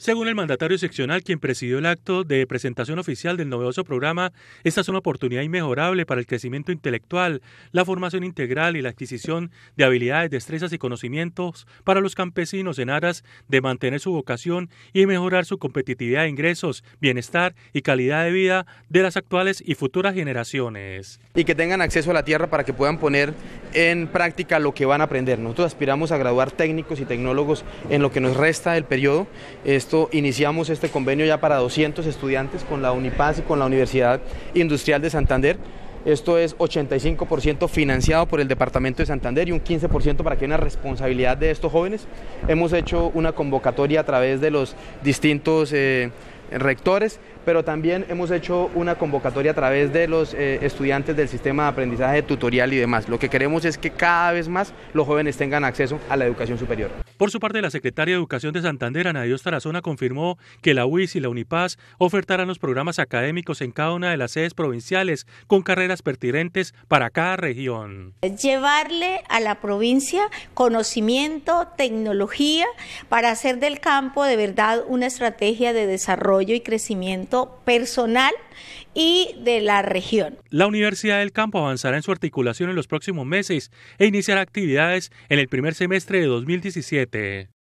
Según el mandatario seccional, quien presidió el acto de presentación oficial del novedoso programa, esta es una oportunidad inmejorable para el crecimiento intelectual, la formación integral y la adquisición de habilidades, destrezas y conocimientos para los campesinos en aras de mantener su vocación y mejorar su competitividad de ingresos, bienestar y calidad de vida de las actuales y futuras generaciones. Y que tengan acceso a la tierra para que puedan poner en práctica lo que van a aprender. Nosotros aspiramos a graduar técnicos y tecnólogos en lo que nos resta del periodo. Este, iniciamos este convenio ya para 200 estudiantes con la UNIPAS y con la Universidad Industrial de Santander. Esto es 85% financiado por el Departamento de Santander y un 15% para que haya una responsabilidad de estos jóvenes. Hemos hecho una convocatoria a través de los distintos eh, rectores, pero también hemos hecho una convocatoria a través de los eh, estudiantes del sistema de aprendizaje tutorial y demás. Lo que queremos es que cada vez más los jóvenes tengan acceso a la educación superior. Por su parte, la secretaria de Educación de Santander, Ana Dios Tarazona, confirmó que la UIS y la UNIPAS ofertarán los programas académicos en cada una de las sedes provinciales con carreras pertinentes para cada región. Llevarle a la provincia conocimiento, tecnología, para hacer del campo de verdad una estrategia de desarrollo y crecimiento personal y de la región. La Universidad del Campo avanzará en su articulación en los próximos meses e iniciará actividades en el primer semestre de 2017 te